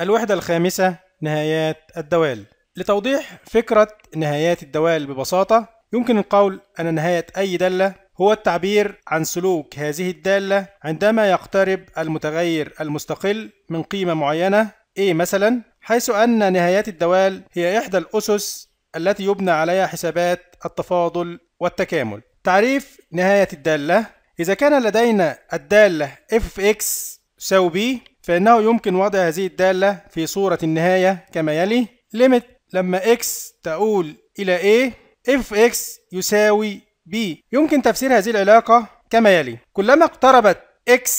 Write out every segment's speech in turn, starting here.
الوحدة الخامسة نهايات الدوال لتوضيح فكرة نهايات الدوال ببساطة يمكن القول أن نهاية أي دالة هو التعبير عن سلوك هذه الدالة عندما يقترب المتغير المستقل من قيمة معينة A مثلا حيث أن نهايات الدوال هي إحدى الأسس التي يبنى عليها حسابات التفاضل والتكامل تعريف نهاية الدالة إذا كان لدينا الدالة f(x) تساوي b فإنه يمكن وضع هذه الدالة في صورة النهاية كما يلي limit لما x تؤول إلى a f x يساوي b يمكن تفسير هذه العلاقة كما يلي كلما اقتربت x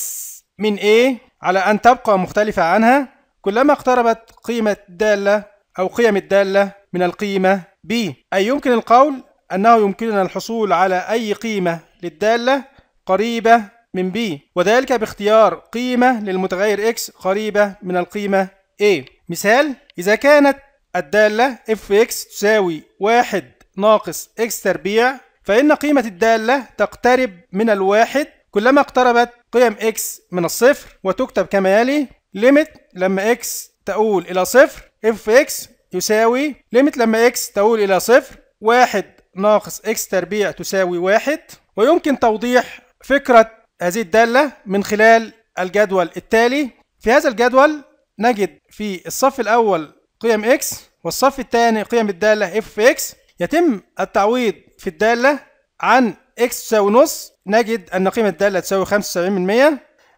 من a على أن تبقى مختلفة عنها كلما اقتربت قيمة الدالة أو قيم الدالة من القيمة b أي يمكن القول أنه يمكننا الحصول على أي قيمة للدالة قريبة من B وذلك باختيار قيمة للمتغير X قريبة من القيمة A مثال إذا كانت الدالة fx تساوي واحد ناقص x تربيع فإن قيمة الدالة تقترب من الواحد كلما اقتربت قيم x من الصفر وتكتب كما يلي ليميت لما x تؤول إلى صفر fx يساوي ليميت لما x تؤول إلى صفر واحد ناقص x تربيع تساوي واحد ويمكن توضيح فكرة هذه الدالة من خلال الجدول التالي في هذا الجدول نجد في الصف الأول قيم x والصف الثاني قيم الدالة f في x يتم التعويض في الدالة عن x تساوي نص نجد أن قيمة الدالة تساوي 75%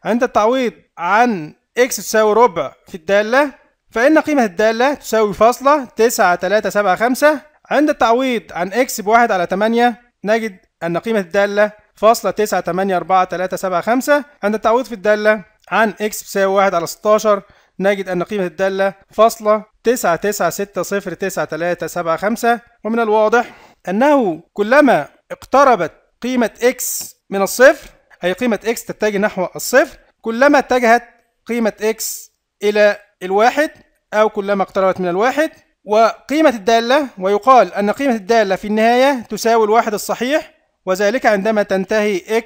عند التعويض عن x تساوي ربع في الدالة فإن قيمة الدالة تساوي فاصلة 9375 عند التعويض عن x بواحد على 8 نجد أن قيمة الدالة فاصلة تسعة تمانية أربعة تلاتة سبعة خمسة عند التعويض في الدالة عن إكس بتساوي واحد على ستاشر نجد أن قيمة الدالة فاصلة تسعة تسعة ستة صفر تسعة تلاتة سبعة خمسة ومن الواضح أنه كلما اقتربت قيمة إكس من الصفر أي قيمة إكس تتجه نحو الصفر كلما اتجهت قيمة إكس إلى الواحد أو كلما اقتربت من الواحد وقيمة الدالة ويقال أن قيمة الدالة في النهاية تساوي الواحد الصحيح وذلك عندما تنتهي x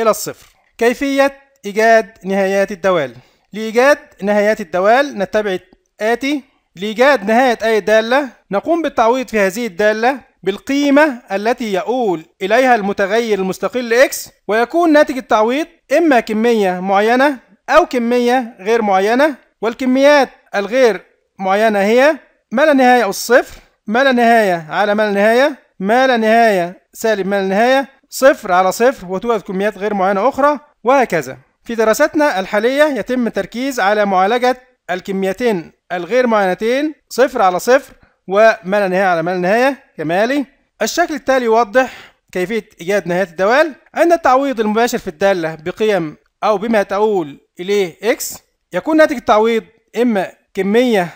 إلى الصفر كيفية إيجاد نهايات الدوال لإيجاد نهايات الدوال نتبع آتي لإيجاد نهاية أي دالة نقوم بالتعويض في هذه الدالة بالقيمة التي يؤول إليها المتغير المستقل x ويكون ناتج التعويض إما كمية معينة أو كمية غير معينة والكميات الغير معينة هي ما لا نهاية الصفر ما لا نهاية على ما لا نهاية ما لا نهاية سالب ما لا نهاية صفر على صفر وتوجد كميات غير معينة أخرى وهكذا في دراستنا الحالية يتم التركيز على معالجة الكميتين الغير معينتين صفر على صفر وما لا نهاية على ما لا نهاية كمالي الشكل التالي يوضح كيفية إيجاد نهاية الدوال عند التعويض المباشر في الدالة بقيم أو بما تؤول إليه x يكون ناتج التعويض إما كمية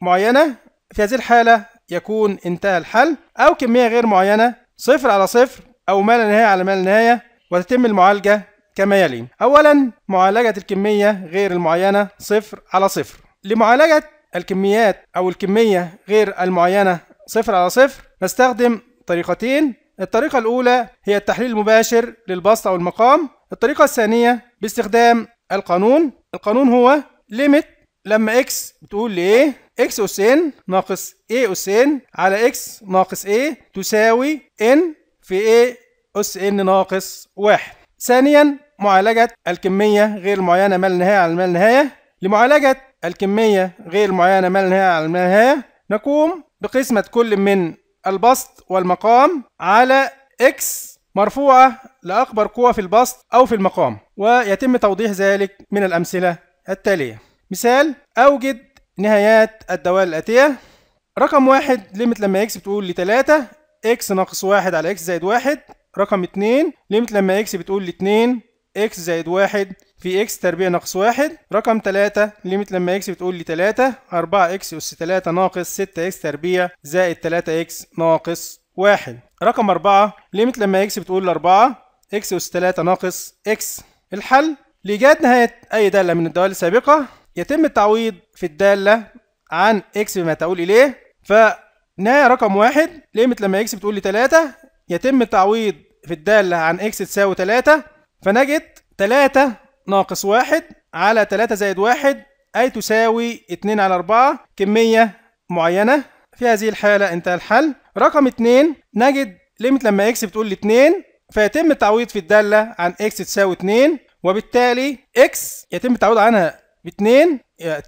معينة في هذه الحالة يكون انتهى الحل أو كمية غير معينة صفر على صفر أو ما لا نهاية على ما لا نهاية وتتم المعالجة كما يلي أولا معالجة الكمية غير المعينة صفر على صفر لمعالجة الكميات أو الكمية غير المعينة صفر على صفر نستخدم طريقتين الطريقة الأولى هي التحليل المباشر للبسط أو المقام الطريقة الثانية باستخدام القانون القانون هو ليميت لما اكس بتقول لايه اكس أس ان ناقص اي أس ان على اكس ناقص اي تساوي ان في اي أس ان ناقص واحد ثانيا معالجة الكمية غير المعينة ما النهاية على ما النهاية لمعالجة الكمية غير المعينة ما النهاية على ما النهاية نقوم بقسمة كل من البسط والمقام على اكس مرفوعة لأكبر قوة في البسط أو في المقام ويتم توضيح ذلك من الأمثلة التالية مثال أوجد نهايات الدوال الآتية رقم واحد ليميت لما اكس بتقول لتلاتة اكس ناقص واحد على اكس زائد واحد رقم اتنين ليميت لما اكس بتقول لاتنين اكس زائد واحد في اكس تربيع ناقص واحد رقم تلاتة ليميت لما اكس بتقول لي تلاتة أربعة اكس أس تلاتة ناقص ستة اكس تربيع زائد تلاتة اكس ناقص واحد رقم أربعة ليميت لما اكس بتقول لأربعة اكس أس تلاتة ناقص اكس الحل لإيجاد نهاية أي دالة من الدوال السابقة يتم التعويض في الدالة عن اكس بما تؤول اليه فنهاية رقم واحد ليمت لما اكس بتقول لي 3 يتم التعويض في الدالة عن اكس تساوي 3 فنجد 3 ناقص 1 على 3 زائد 1 أي تساوي 2 على 4 كمية معينة في هذه الحالة انتهى الحل رقم 2 نجد ليمت لما اكس بتقول لي 2 فيتم التعويض في الدالة عن اكس تساوي 2 وبالتالي اكس يتم التعويض عنها ب 2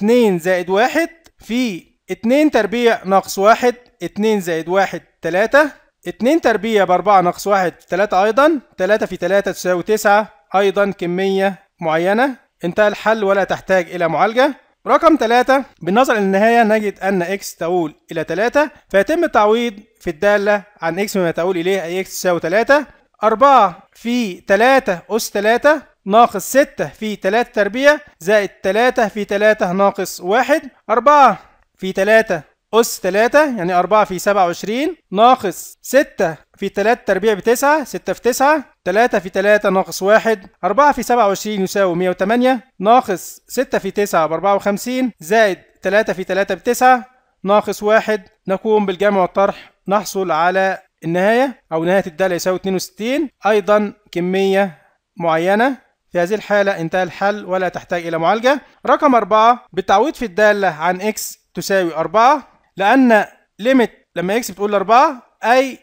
2 زائد 1 في 2 تربيع ناقص 1 2 زائد 1 3 2 تربيع ب 4 ناقص 1 3 أيضا 3 في 3 تساوي 9 أيضا كمية معينة انتهى الحل ولا تحتاج إلى معالجة رقم 3 بالنظر للنهاية نجد أن اكس تؤول إلى 3 فيتم التعويض في الدالة عن اكس بما تؤول إليه أي اكس تساوي 3 4 في 3 أس 3 ناقص 6 في 3 تربيع زائد 3 في 3 ناقص 1 4 في 3 أس 3 يعني 4 في 27 ناقص 6 في 3 تربيع بتسعة 6 في 9 3 في 3 ناقص 1 4 في 27 يساوي 108 ناقص 6 في 9 ب 54 زائد 3 في 3 بتسعة ناقص 1 نقوم بالجمع والطرح نحصل على النهاية أو نهاية الدالة يساوي 62 أيضا كمية معينة في هذه الحالة انتهى الحل ولا تحتاج إلى معالجة رقم أربعة بالتعويض في الدالة عن X تساوي أربعة لأن ليميت لما X بتقول لأربعة أي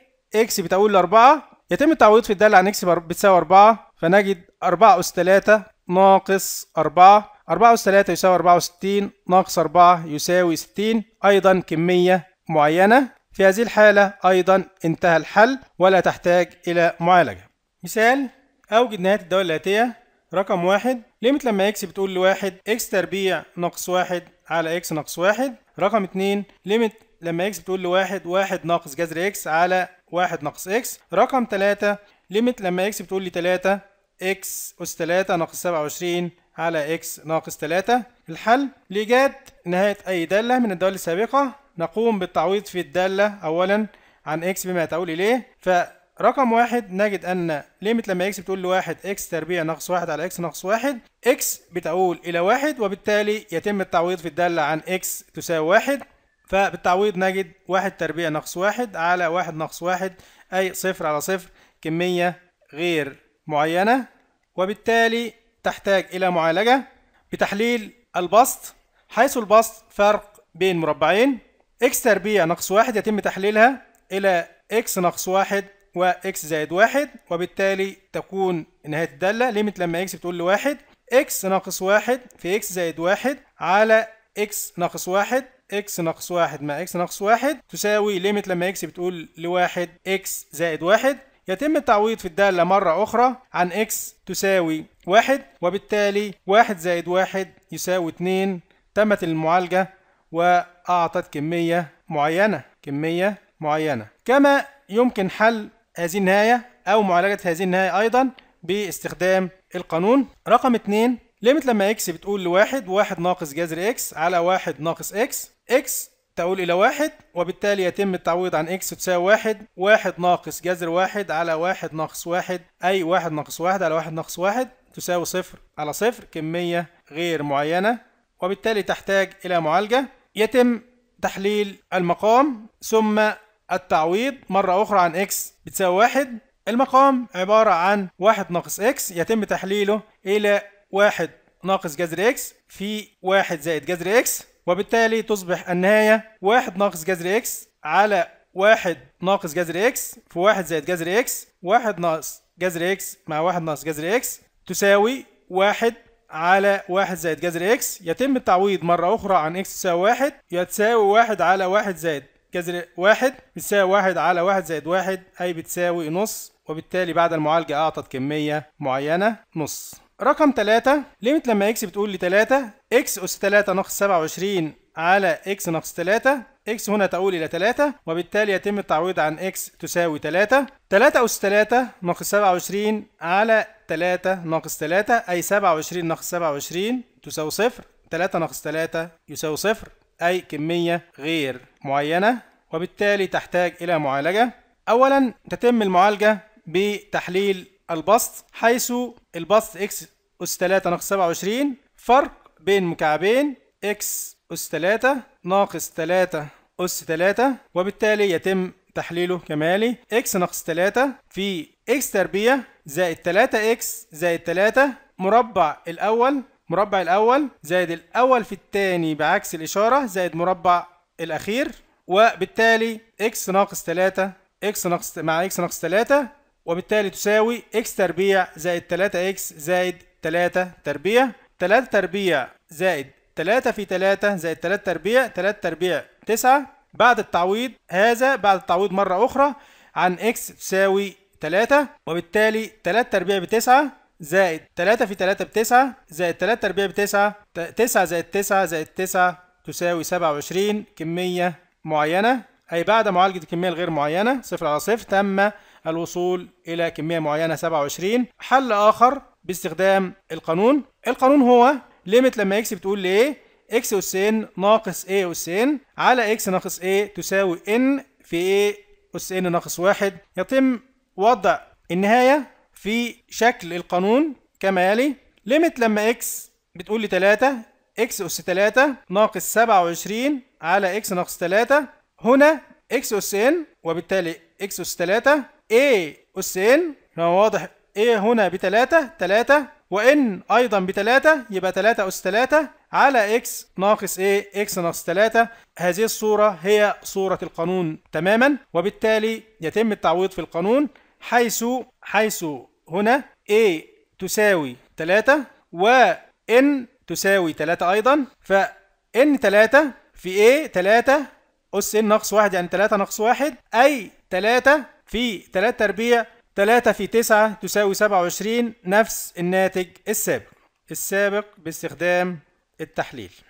X بتقول لأربعة يتم التعويض في الدالة عن X بتساوي أربعة فنجد أربعة أس ثلاثة ناقص أربعة أربعة أس ثلاثة يساوي أربعة وستين ناقص أربعة يساوي ستين أيضا كمية معينة في هذه الحالة أيضا انتهى الحل ولا تحتاج إلى معالجة مثال أوجد نهاية الدولة الآتية رقم واحد ليميت لما اكس بتقول لواحد اكس تربيع ناقص واحد على اكس ناقص واحد رقم اتنين ليميت لما اكس بتقول لواحد واحد ناقص جذر اكس على واحد ناقص اكس رقم تلاتة ليميت لما اكس بتقول لي تلاتة اكس اس تلاتة ناقص سبعة وعشرين على اكس ناقص تلاتة الحل لإيجاد نهاية أي دالة من الدوال السابقة نقوم بالتعويض في الدالة أولا عن اكس بما تقول إليه ف رقم واحد نجد ان ليميت لما اكس بتقول لواحد اكس تربيع ناقص واحد على اكس ناقص واحد اكس بتقول الى واحد وبالتالي يتم التعويض في الدالة عن اكس تساوي واحد فبالتعويض نجد واحد تربيع ناقص واحد على واحد ناقص واحد اي صفر على صفر كمية غير معينة وبالتالي تحتاج الى معالجة بتحليل البسط حيث البسط فرق بين مربعين اكس تربيع ناقص واحد يتم تحليلها الى اكس ناقص واحد واكس زائد واحد وبالتالي تكون نهاية الدالة ليميت لما اكس بتقول لواحد اكس ناقص واحد في اكس زائد واحد على اكس ناقص واحد اكس ناقص واحد مع اكس ناقص واحد تساوي ليميت لما اكس بتقول لواحد اكس زائد واحد يتم التعويض في الدالة مرة أخرى عن x تساوي واحد وبالتالي واحد زائد واحد يساوي اتنين تمت المعالجة وأعطت كمية معينة كمية معينة كما يمكن حل هذه النهاية أو معالجة هذه النهاية أيضا باستخدام القانون رقم اتنين ليمت لما اكس بتقول لواحد واحد ناقص جذر اكس على واحد ناقص اكس اكس تقول إلى واحد وبالتالي يتم التعويض عن إكس تساوي واحد واحد ناقص جذر واحد على واحد ناقص واحد أي واحد ناقص واحد على واحد ناقص واحد تساوي صفر على صفر كمية غير معينة وبالتالي تحتاج إلى معالجة يتم تحليل المقام ثم التعويض مرة أخرى عن x بتساوي واحد المقام عبارة عن واحد ناقص x يتم تحليله إلى واحد ناقص جذر x في واحد زائد جذر x وبالتالي تصبح النهاية واحد ناقص جذر x على واحد ناقص جذر x في واحد زائد جذر x واحد ناقص جذر x مع واحد ناقص جذر x تساوي واحد على واحد زائد جذر x يتم التعويض مرة أخرى عن x تساوي واحد يتساوي واحد على واحد زائد جذر واحد بتساوي واحد على واحد زائد واحد اي بتساوي نص وبالتالي بعد المعالجة اعطت كمية معينة نص رقم ثلاثة ليمت لما اكس بتقول لتلاتة اكس اس ثلاثة ناقص سبعة وعشرين على اكس ناقص ثلاثة اكس هنا تقول الى ثلاثة وبالتالي يتم التعويض عن اكس تساوي ثلاثة ثلاثة اس ثلاثة ناقص سبعة وعشرين على ثلاثة ناقص ثلاثة اي سبعة وعشرين ناقص سبعة وعشرين تساوي صفر ثلاثة ناقص ثلاثة يساوي صفر أي كمية غير معينة وبالتالي تحتاج إلى معالجة أولا تتم المعالجة بتحليل البسط حيث البسط x أس 3 ناقص 27 فرق بين مكعبين x أس 3 ناقص 3 أس 3 وبالتالي يتم تحليله كمالي x ناقص 3 في x تربيه زائد 3x زائد 3 مربع الأول مربع الأول زائد الأول في الثاني بعكس الإشارة زائد مربع الأخير وبالتالي x ناقص 3 x ناقص مع x ناقص 3 وبالتالي تساوي x تربيع زائد 3x زائد 3 تربيع 3 تربيع زائد 3 في 3 زائد 3 تربيع 3 تربيع 9 بعد التعويض هذا بعد التعويض مرة أخرى عن x تساوي 3 وبالتالي 3 تربيع ب 9 زائد 3 في 3 ب 9 زائد 3 تربيع ب 9 9 زائد 9 زائد 9 تساوي 27 كمية معينة أي بعد معالجة الكمية الغير معينة صفر على صفر تم الوصول إلى كمية معينة 27 حل آخر باستخدام القانون القانون هو ليميت لما اكس بتقول لايه اكس أس إن ناقص ايه إن على اكس ناقص ايه تساوي ان في ايه إن ناقص واحد يتم وضع النهاية في شكل القانون كما يلي ليميت لما اكس بتقول لي 3 اكس اس 3 ناقص 27 على اكس ناقص 3 هنا اكس اس ان وبالتالي اكس اس 3 اي اس ان واضح اي هنا ب 3 3 وان ايضا ب 3 يبقى 3 اس 3 على اكس ناقص ايه اكس ناقص 3 هذه الصورة هي صورة القانون تماما وبالتالي يتم التعويض في القانون حيث حيث هنا A تساوي 3 و N تساوي 3 أيضا ف N 3 في A 3 أس N ناقص 1 يعني 3 ناقص 1 أي 3 في 3 تربيع 3 في 9 تساوي 27 نفس الناتج السابق السابق باستخدام التحليل